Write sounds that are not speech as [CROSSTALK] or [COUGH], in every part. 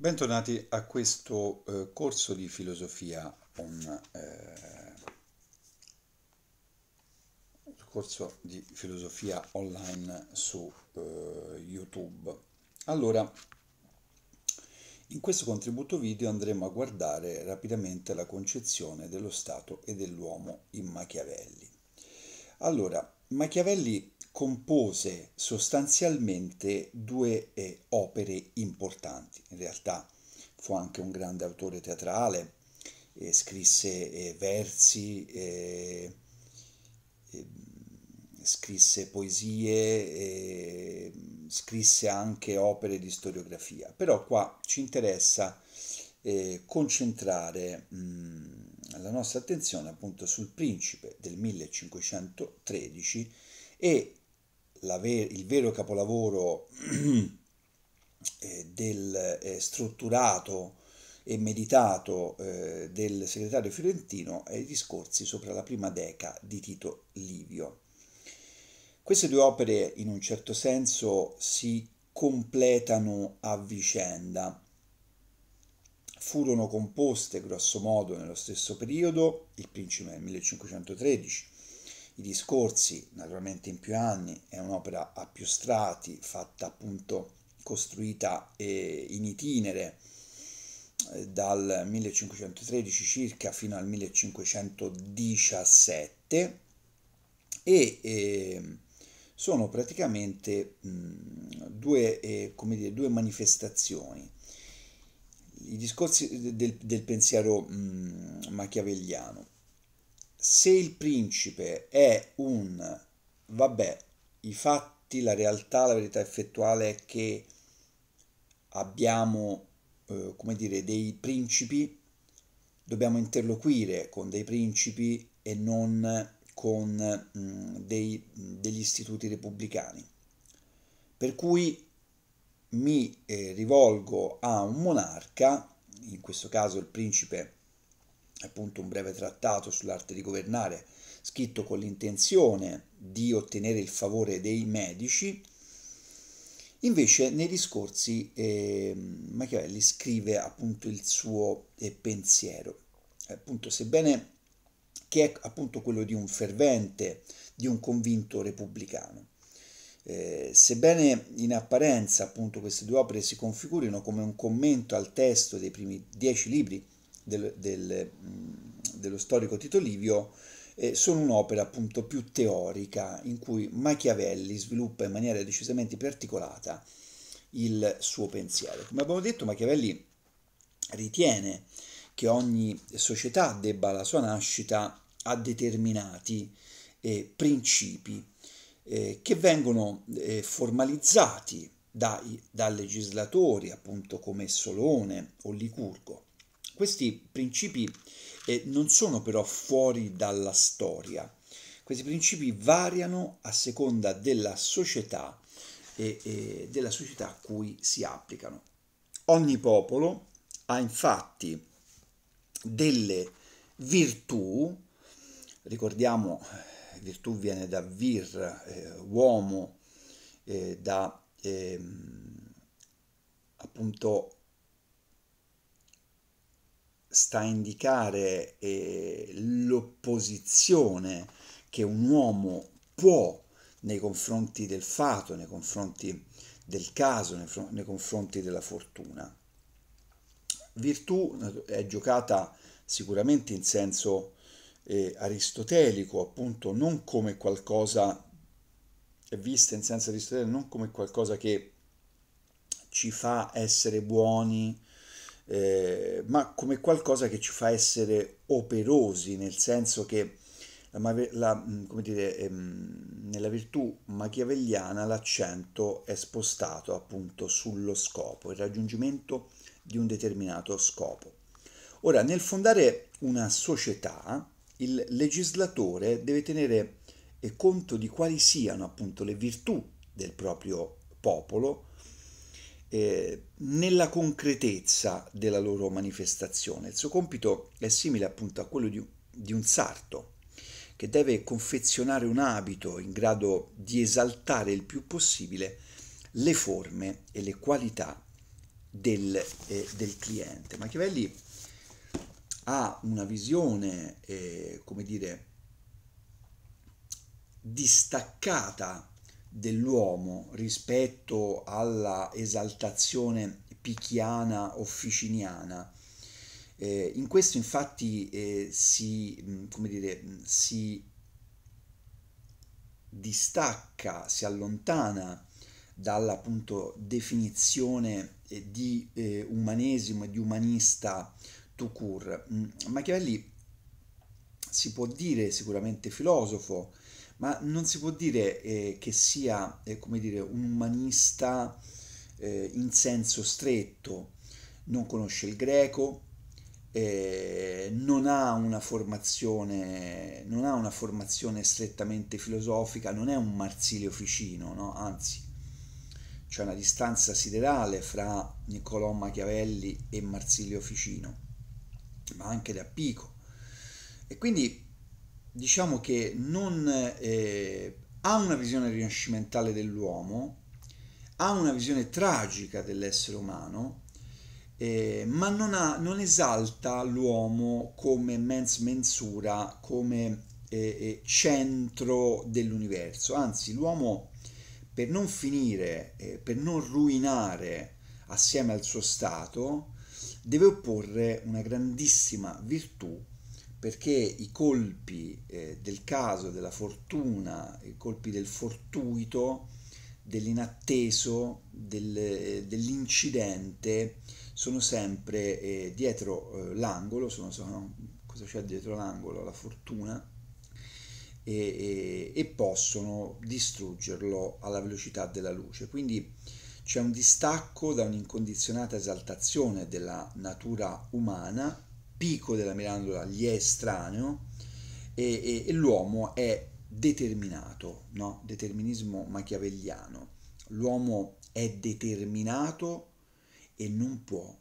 Bentornati a questo eh, corso di filosofia, un eh, corso di filosofia online su eh, YouTube. Allora, in questo contributo video andremo a guardare rapidamente la concezione dello Stato e dell'uomo in Machiavelli. Allora, Machiavelli compose sostanzialmente due eh, opere importanti, in realtà fu anche un grande autore teatrale, eh, scrisse eh, versi, eh, eh, scrisse poesie, eh, scrisse anche opere di storiografia, però qua ci interessa eh, concentrare mh, la nostra attenzione appunto sul principe del 1513 e ver- il vero capolavoro [CLEARS THROAT] eh, del eh, strutturato e meditato eh, del segretario fiorentino è i discorsi sopra la prima deca di Tito Livio. Queste due opere in un certo senso si completano a vicenda furono composte grossomodo nello stesso periodo, Il Principe nel 1513, i discorsi naturalmente in più anni, è un'opera a più strati, fatta appunto, costruita eh, in itinere eh, dal 1513 circa fino al 1517 e eh, sono praticamente mh, due, eh, dire, due manifestazioni i discorsi del, del pensiero mh, mhmm, machiavelliano. Se il principe è un, vabbè, i fatti, la realtà, la verità effettuale è che abbiamo, eh, come dire, dei principi, dobbiamo interloquire con dei principi e non con mh, mhmm, dei, degli istituti repubblicani. Per cui mi eh, rivolgo a un monarca, in questo caso il principe, appunto un breve trattato sull'arte di governare, scritto con l'intenzione di ottenere il favore dei medici, Invece nei discorsi eh, Machiavelli scrive appunto il suo eh, pensiero, appunto, sebbene che è appunto quello di un fervente, di un convinto repubblicano. Eh, sebbene in apparenza appunto queste due opere si configurino come un commento al testo dei primi dieci libri del, del, mm, dello storico Tito Livio, eh, sono un'opera appunto più teorica in cui Machiavelli sviluppa in maniera decisamente più articolata il suo pensiero. Come abbiamo detto, Machiavelli ritiene che ogni società debba la sua nascita a determinati eh, principi eh, che vengono eh, formalizzati dai, da legislatori, appunto come Solone o Licurgo. Questi principi eh, non sono però fuori dalla storia, questi principi variano a seconda della società e, e della società a cui si applicano. Ogni popolo ha infatti delle virtù, ricordiamo virtù viene da vir, eh, uomo, eh, da ehm, appunto sta a indicare eh, l'opposizione che un uomo può nei confronti del fato, nei confronti del caso, nei, nei confronti della fortuna. Virtù eh, è giocata sicuramente in senso eh, aristotelico, appunto non come qualcosa, è vista in senso aristotelico, non come qualcosa che ci fa essere buoni, eh, ma come qualcosa che ci fa essere operosi, nel senso che la, la, mm, dire, ehm, nella virtù machiavelliana l'accento è spostato appunto sullo scopo, il raggiungimento di un determinato scopo. Ora, nel fondare una società, il legislatore deve tenere eh, conto di quali siano appunto le virtù del proprio popolo eh, nella concretezza della loro manifestazione. Il suo compito è simile appunto a quello di, di un sarto che deve confezionare un abito in grado di esaltare il più possibile le forme e le qualità del, eh, del cliente. Machiavelli ha una visione, eh, come dire, distaccata dell'uomo rispetto alla esaltazione picchiana officiniana. Eh, in questo infatti eh, si, mm, come dire, mm, si distacca, si allontana dalla appunto, definizione eh, di eh, umanesimo e di umanista Tukur. Mm, Machiavelli si può dire sicuramente filosofo, ma non si può dire eh, che sia eh, come dire, un umanista eh, in senso stretto, non conosce il greco, eh, non ha, una formazione, non ha una formazione strettamente filosofica, non è un Marsilio Ficino, no? anzi c'è una distanza siderale fra Niccolò Machiavelli e Marsilio Ficino ma anche da Pico. E quindi diciamo che non eh, ha una visione rinascimentale dell'uomo, ha una visione tragica dell'essere umano, eh, ma non, ha, non, esalta l'uomo come mens mensura, come eh, eh centro dell'universo. Anzi, l'uomo per non finire, eh, per non ruinare assieme al suo stato, deve opporre una grandissima virtù perché i colpi eh, del caso, della fortuna, i colpi del fortuito, dell'inatteso, del, eh, dell'incidente, sono sempre eh, dietro eh, l'angolo, sono, sono, cosa c'è dietro l'angolo? La fortuna, e, e, e possono distruggerlo alla velocità della luce. Quindi c'è un distacco da un'incondizionata esaltazione della natura umana, picco della mirandola gli è estraneo e, e, e l'uomo è determinato, no? determinismo machiavelliano. L'uomo è determinato e non può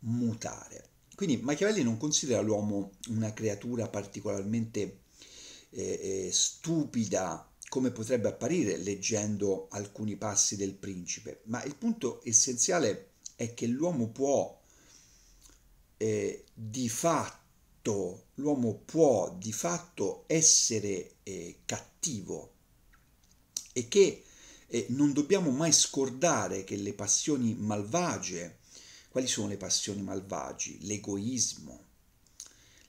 mutare. Quindi Machiavelli non considera l'uomo una creatura particolarmente eh, eh stupida come potrebbe apparire leggendo alcuni passi del principe, ma il punto essenziale è che l'uomo può eh, di fatto, l'uomo può di fatto essere eh, cattivo e che eh, non dobbiamo mai scordare che le passioni malvagie, quali sono le passioni malvagie? L'egoismo,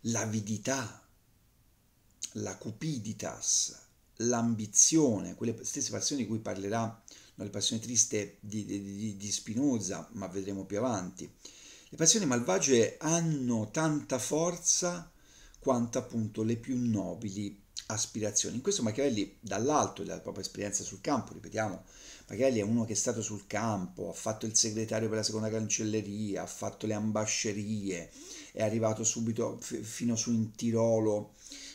l'avidità, la cupiditas, l'ambizione, quelle stesse passioni di cui parlerà, no, le passioni triste di, di, di Spinoza, ma vedremo più avanti. Le passioni malvagie hanno tanta forza quanto appunto le più nobili aspirazioni. In questo Machiavelli, dall'alto della propria esperienza sul campo, ripetiamo, Machiavelli è uno che è stato sul campo, ha fatto il segretario per la seconda cancelleria, ha fatto le ambascerie, è arrivato subito f- fino su in Tirolo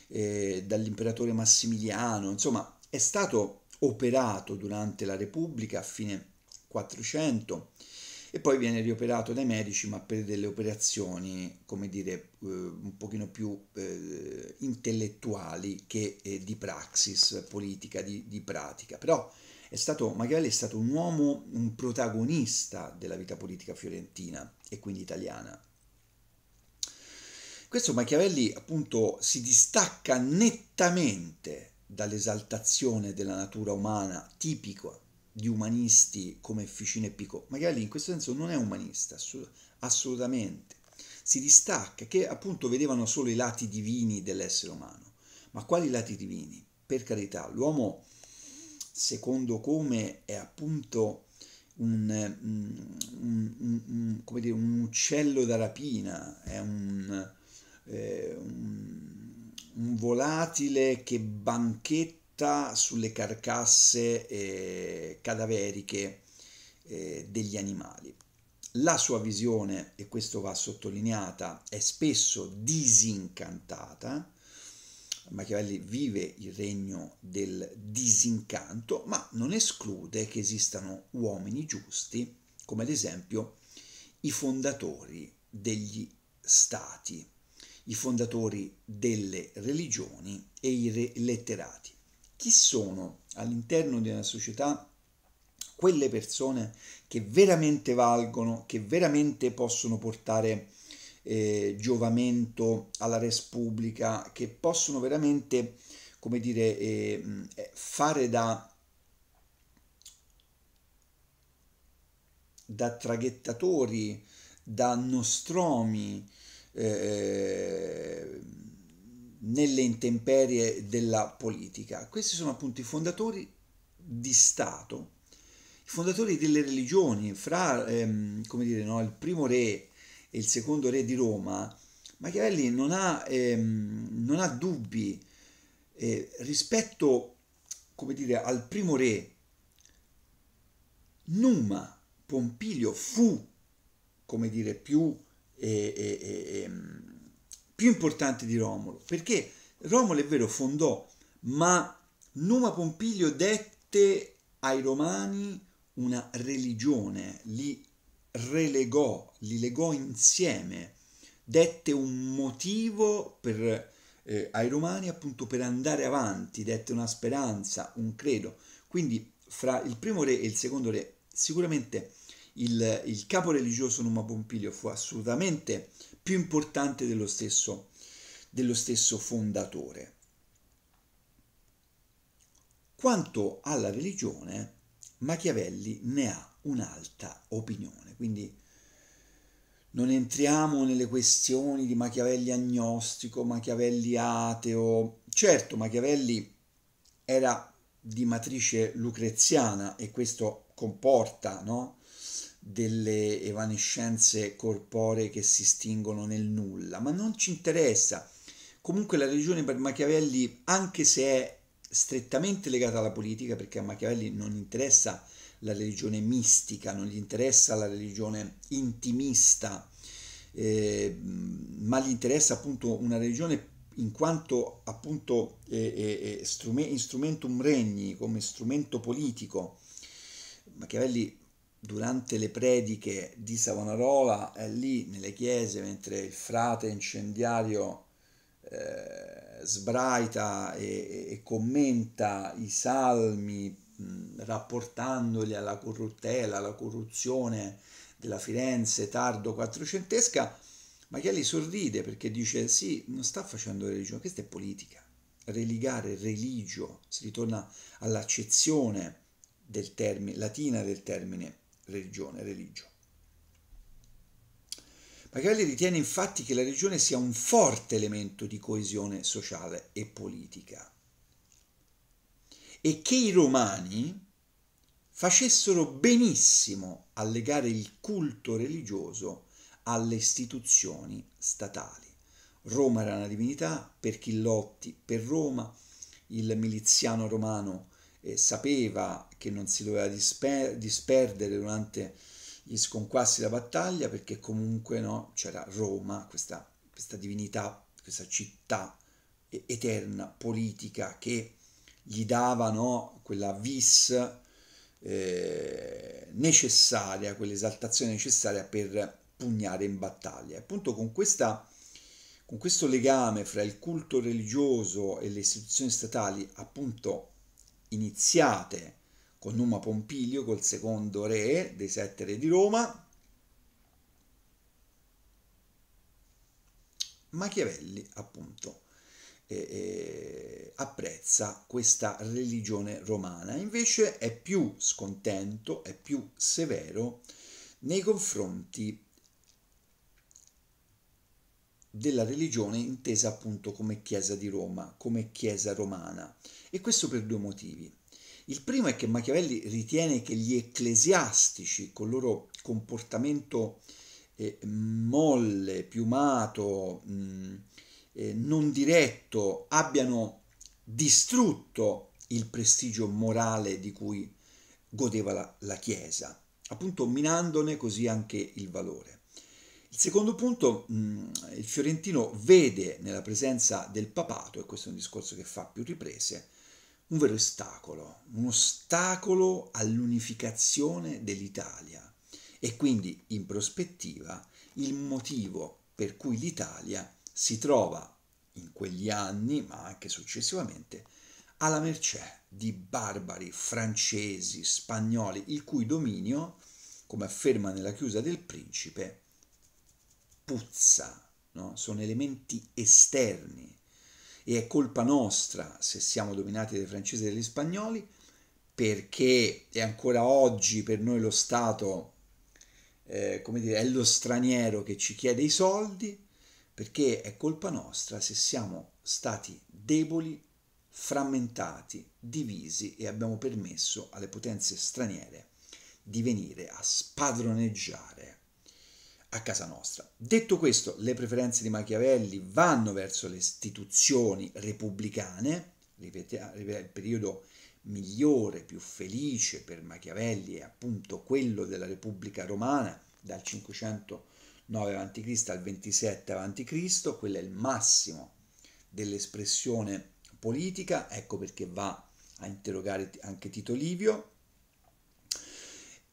eh, dall'imperatore Massimiliano, insomma è stato operato durante la Repubblica a fine 400 e poi viene rioperato dai medici ma per delle operazioni, come dire, eh, un pochino più eh, intellettuali che eh, di praxis politica, di, di pratica. Però è stato, Machiavelli è stato un uomo, un protagonista della vita politica fiorentina e quindi italiana. Questo Machiavelli appunto si distacca nettamente dall'esaltazione della natura umana tipica di umanisti come Ficino e Picot. Machiavelli in questo senso non è umanista, assolutamente. Si distacca, che appunto vedevano solo i lati divini dell'essere umano. Ma quali lati divini? Per carità, l'uomo, secondo come è appunto un, mm, un, un, un, come dire, un uccello da rapina, è un, eh, un, un, volatile che banchetta sulle carcasse eh, cadaveriche eh, degli animali. La sua visione, e questo va sottolineata, è spesso disincantata. Machiavelli vive il regno del disincanto, ma non esclude che esistano uomini giusti, come ad esempio i fondatori degli stati i fondatori delle religioni e i re letterati. Chi sono all'interno di una società quelle persone che veramente valgono, che veramente possono portare eh, giovamento alla res pubblica, che possono veramente, come dire, eh, eh fare da, da traghettatori, da nostromi, eh, nelle intemperie della politica. Questi sono appunto i fondatori di Stato, i fondatori delle religioni, fra ehm, come dire, no, il primo re e il secondo re di Roma, Machiavelli non ha, ehm, non ha dubbi eh, rispetto come dire, al primo re. Numa Pompilio fu, come dire, più e, e, e, mm, più importante di Romolo, perché Romolo è vero fondò, ma Numa Pompilio dette ai Romani una religione, li relegò, li legò insieme, dette un motivo per, eh, ai Romani appunto per andare avanti, dette una speranza, un credo. Quindi fra il primo re e il secondo re sicuramente il, il capo religioso Numa Pompilio fu assolutamente più importante dello stesso, dello stesso fondatore. Quanto alla religione, Machiavelli ne ha un'alta opinione, quindi non entriamo nelle questioni di Machiavelli agnostico, Machiavelli ateo. Certo, Machiavelli era di matrice lucreziana e questo comporta no? delle evanescenze corporee che si stingono nel nulla, ma non ci interessa. Comunque la religione per Machiavelli, anche se è strettamente legata alla politica, perché a Machiavelli non interessa la religione mistica, non gli interessa la religione intimista, eh, ma gli interessa appunto una religione in quanto appunto eh, eh, eh strumentum regni, come strumento politico. Machiavelli durante le prediche di Savonarola è eh, lì nelle chiese mentre il frate incendiario eh, sbraita e, e, commenta i salmi mh, rapportandoli alla corruttela, alla corruzione della Firenze tardo quattrocentesca, Machiavelli sorride perché dice sì, non sta facendo religione, questa è politica. Religare, religio, si ritorna all'accezione del termine, latina del termine religione, religio. Machiavelli ritiene infatti che la religione sia un forte elemento di coesione sociale e politica e che i romani facessero benissimo a legare il culto religioso alle istituzioni statali. Roma era una divinità, Perchillotti per Roma, il miliziano romano eh, sapeva che non si doveva disper disperdere durante gli sconquassi della battaglia perché comunque no, c'era Roma, questa, questa, divinità, questa città eterna, politica, che gli dava no, quella vis eh, necessaria, quell'esaltazione necessaria per pugnare in battaglia. appunto con, questa, con questo legame fra il culto religioso e le istituzioni statali, appunto iniziate con Numa Pompilio, col secondo re dei sette re di Roma, Machiavelli appunto eh, eh, apprezza questa religione romana, invece è più scontento, è più severo nei confronti della religione intesa appunto come Chiesa di Roma, come Chiesa romana. E questo per due motivi. Il primo è che Machiavelli ritiene che gli ecclesiastici, col loro comportamento eh, molle, piumato, mh, mm, eh, non diretto, abbiano distrutto il prestigio morale di cui godeva la, la Chiesa, appunto minandone così anche il valore. Il secondo punto, mm, il fiorentino vede nella presenza del papato, e questo è un discorso che fa più riprese, un vero ostacolo, un ostacolo all'unificazione dell'Italia e quindi in prospettiva il motivo per cui l'Italia si trova in quegli anni, ma anche successivamente, alla mercé di barbari francesi, spagnoli, il cui dominio, come afferma nella chiusa del principe, puzza, no? sono elementi esterni e è colpa nostra se siamo dominati dai francesi e dagli spagnoli perché è ancora oggi per noi lo Stato, eh, come dire, è lo straniero che ci chiede i soldi, perché è colpa nostra se siamo stati deboli, frammentati, divisi e abbiamo permesso alle potenze straniere di venire a spadroneggiare a casa nostra. Detto questo, le preferenze di Machiavelli vanno verso le istituzioni repubblicane, ah, il periodo migliore, più felice per Machiavelli è appunto quello della Repubblica Romana dal 509 a.C. al 27 a.C., quello è il massimo dell'espressione politica, ecco perché va a interrogare anche Tito Livio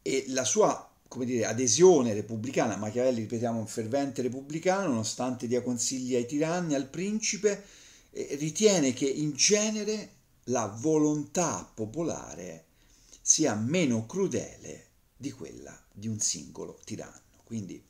e la sua come dire, adesione repubblicana. Machiavelli, ripetiamo, un fervente repubblicano, nonostante dia consigli ai tiranni, al principe, ritiene che in genere la volontà popolare sia meno crudele di quella di un singolo tiranno. Quindi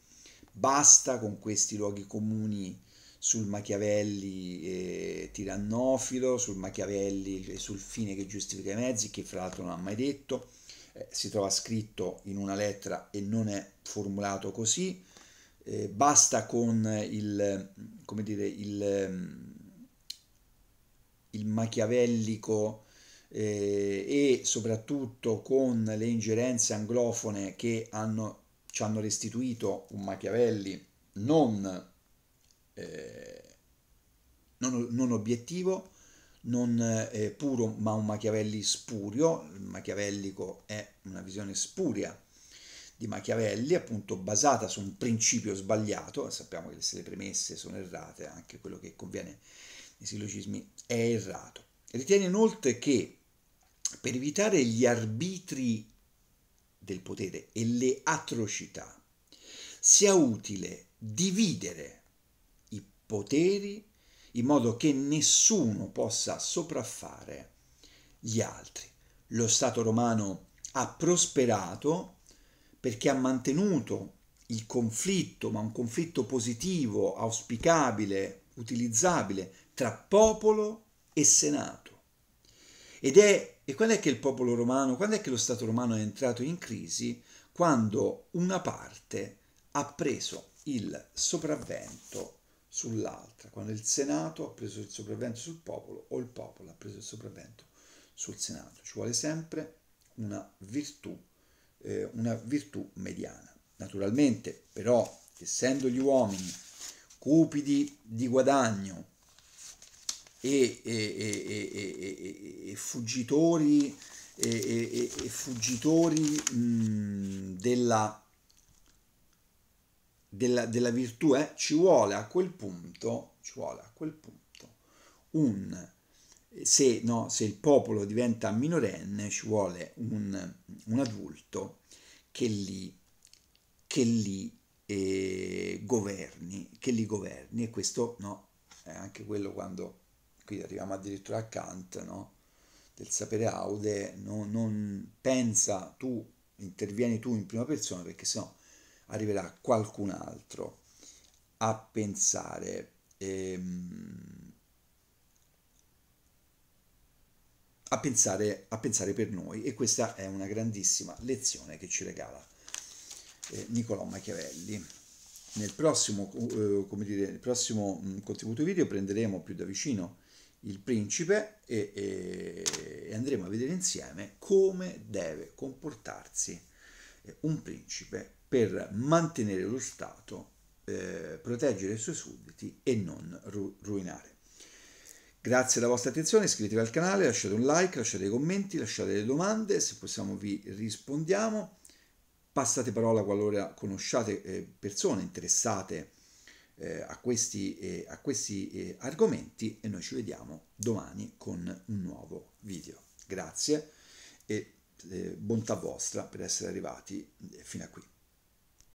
basta con questi luoghi comuni sul Machiavelli eh, tirannofilo, sul Machiavelli sul fine che giustifica i mezzi, che fra l'altro non ha mai detto eh, si trova scritto in una lettera e non è formulato così, eh, basta con il, come dire, il, mm, il machiavellico eh, e soprattutto con le ingerenze anglofone che hanno, ci hanno restituito un Machiavelli non, eh, non, non obiettivo non puro ma un Machiavelli spurio, il machiavellico è una visione spuria di Machiavelli, appunto basata su un principio sbagliato, sappiamo che se le premesse sono errate, anche quello che conviene nei sillogismi è errato. Ritiene inoltre che per evitare gli arbitri del potere e le atrocità sia utile dividere i poteri in modo che nessuno possa sopraffare gli altri. Lo Stato romano ha prosperato perché ha mantenuto il conflitto, ma un conflitto positivo, auspicabile, utilizzabile, tra popolo e Senato. Ed è, e quando è che il popolo romano, quando è che lo Stato romano è entrato in crisi? Quando una parte ha preso il sopravvento sull'altra, quando il Senato ha preso il sopravvento sul popolo o il popolo ha preso il sopravvento sul Senato. Ci vuole sempre una virtù, eh, una virtù mediana. Naturalmente, però, essendo gli uomini cupidi di guadagno e, e, e, e fuggitori, fuggitori mh, della della, della virtù eh, ci vuole a quel punto, ci vuole a quel punto un, se, no, se il popolo diventa minorenne ci vuole un, un adulto che li, che li eh, governi, che li governi e questo no, è anche quello quando, qui arriviamo addirittura a Kant, no? del sapere aude, no, non pensa tu, intervieni tu in prima persona perché sennò arriverà qualcun altro a pensare ehm, a pensare, a pensare per noi e questa è una grandissima lezione che ci regala eh, Niccolò Machiavelli. Nel prossimo, eh, come dire, nel prossimo mm, contributo video prenderemo più da vicino il principe e, e, e andremo a vedere insieme come deve comportarsi eh, un principe per mantenere lo Stato, eh, proteggere i suoi sudditi e non ru ruinare. Grazie alla vostra attenzione, iscrivetevi al canale, lasciate un like, lasciate dei commenti, lasciate delle domande, se possiamo vi rispondiamo. Passate parola qualora conosciate eh, persone interessate eh, a questi, eh, a questi argomenti e noi ci vediamo domani con un nuovo video. Grazie e bontà vostra per essere arrivati fino a qui.